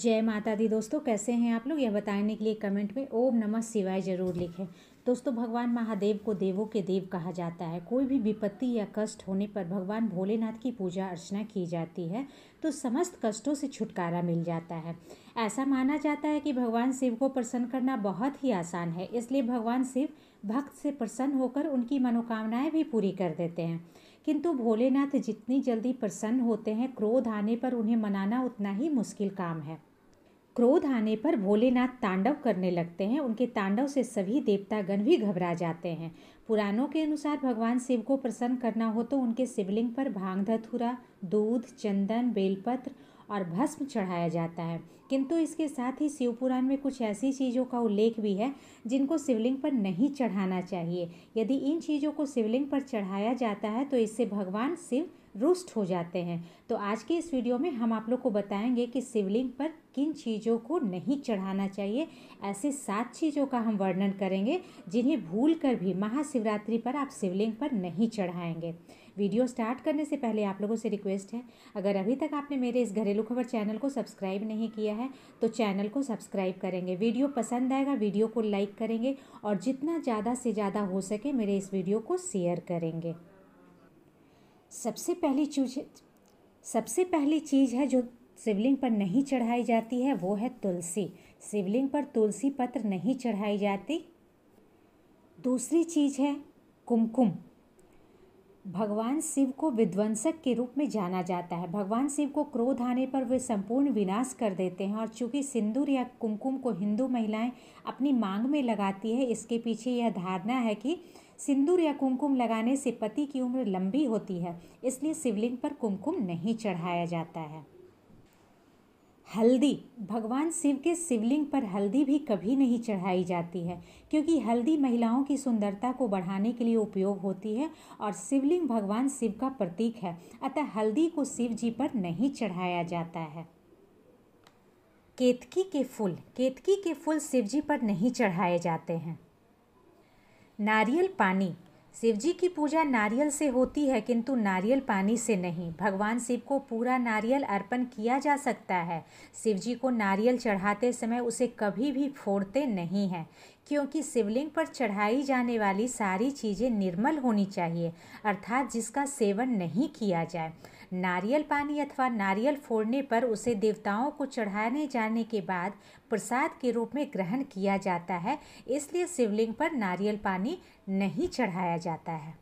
जय माता दी दोस्तों कैसे हैं आप लोग यह बताने के लिए कमेंट में ओम नमः शिवाय जरूर लिखें दोस्तों भगवान महादेव को देवों के देव कहा जाता है कोई भी विपत्ति या कष्ट होने पर भगवान भोलेनाथ की पूजा अर्चना की जाती है तो समस्त कष्टों से छुटकारा मिल जाता है ऐसा माना जाता है कि भगवान शिव को प्रसन्न करना बहुत ही आसान है इसलिए भगवान शिव भक्त से प्रसन्न होकर उनकी मनोकामनाएँ भी पूरी कर देते हैं किंतु भोलेनाथ जितनी जल्दी प्रसन्न होते हैं क्रोध आने पर उन्हें मनाना उतना ही मुश्किल काम है क्रोध आने पर भोलेनाथ तांडव करने लगते हैं उनके तांडव से सभी देवतागण भी घबरा जाते हैं पुराणों के अनुसार भगवान शिव को प्रसन्न करना हो तो उनके शिवलिंग पर भांग धतुरा दूध चंदन बेलपत्र और भस्म चढ़ाया जाता है किंतु इसके साथ ही शिवपुराण में कुछ ऐसी चीज़ों का उल्लेख भी है जिनको शिवलिंग पर नहीं चढ़ाना चाहिए यदि इन चीज़ों को शिवलिंग पर चढ़ाया जाता है तो इससे भगवान शिव रुष्ट हो जाते हैं तो आज के इस वीडियो में हम आप लोग को बताएंगे कि शिवलिंग पर किन चीज़ों को नहीं चढ़ाना चाहिए ऐसे सात चीज़ों का हम वर्णन करेंगे जिन्हें भूल कर भी महाशिवरात्रि पर आप शिवलिंग पर नहीं चढ़ाएंगे वीडियो स्टार्ट करने से पहले आप लोगों से रिक्वेस्ट है अगर अभी तक आपने मेरे इस घरेलू खबर चैनल को सब्सक्राइब नहीं किया है तो चैनल को सब्सक्राइब करेंगे वीडियो पसंद आएगा वीडियो को लाइक करेंगे और जितना ज़्यादा से ज़्यादा हो सके मेरे इस वीडियो को शेयर करेंगे सबसे पहली चीज सबसे पहली चीज़ है जो शिवलिंग पर नहीं चढ़ाई जाती है वो है तुलसी शिवलिंग पर तुलसी पत्र नहीं चढ़ाई जाती दूसरी चीज़ है कुमकुम भगवान शिव को विध्वंसक के रूप में जाना जाता है भगवान शिव को क्रोध आने पर वे संपूर्ण विनाश कर देते हैं और चूंकि सिंदूर या कुमकुम को हिंदू महिलाएं अपनी मांग में लगाती है इसके पीछे यह धारणा है कि सिंदूर या कुमकुम लगाने से पति की उम्र लंबी होती है इसलिए शिवलिंग पर कुमकुम नहीं चढ़ाया जाता है हल्दी भगवान शिव के शिवलिंग पर हल्दी भी कभी नहीं चढ़ाई जाती है क्योंकि हल्दी महिलाओं की सुंदरता को बढ़ाने के लिए उपयोग होती है और शिवलिंग भगवान शिव का प्रतीक है अतः हल्दी को शिव जी पर नहीं चढ़ाया जाता है केतकी के फूल केतकी के फूल शिव जी पर नहीं चढ़ाए जाते हैं नारियल पानी शिवजी की पूजा नारियल से होती है किंतु नारियल पानी से नहीं भगवान शिव को पूरा नारियल अर्पण किया जा सकता है शिव जी को नारियल चढ़ाते समय उसे कभी भी फोड़ते नहीं हैं क्योंकि शिवलिंग पर चढ़ाई जाने वाली सारी चीज़ें निर्मल होनी चाहिए अर्थात जिसका सेवन नहीं किया जाए नारियल पानी अथवा नारियल फोड़ने पर उसे देवताओं को चढ़ाने जाने के बाद प्रसाद के रूप में ग्रहण किया जाता है इसलिए शिवलिंग पर नारियल पानी नहीं चढ़ाया जाता है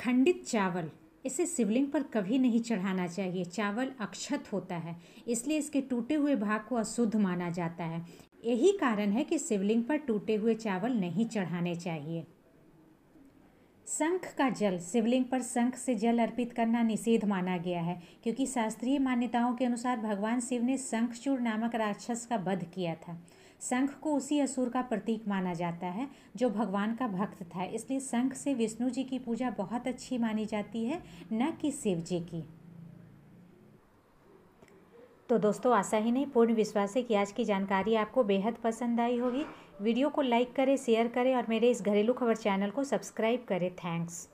खंडित चावल इसे शिवलिंग पर कभी नहीं चढ़ाना चाहिए चावल अक्षत होता है इसलिए इसके टूटे हुए भाग को अशुद्ध माना जाता है यही कारण है कि शिवलिंग पर टूटे हुए चावल नहीं चढ़ाने चाहिए शंख का जल शिवलिंग पर शंख से जल अर्पित करना निषेध माना गया है क्योंकि शास्त्रीय मान्यताओं के अनुसार भगवान शिव ने शंखचूर नामक राक्षस का वध किया था शंख को उसी असुर का प्रतीक माना जाता है जो भगवान का भक्त था इसलिए शंख से विष्णु जी की पूजा बहुत अच्छी मानी जाती है न कि शिव जी की तो दोस्तों आशा ही नहीं पूर्ण विश्वास है कि आज की जानकारी आपको बेहद पसंद आई होगी वीडियो को लाइक करें शेयर करें और मेरे इस घरेलू खबर चैनल को सब्सक्राइब करें थैंक्स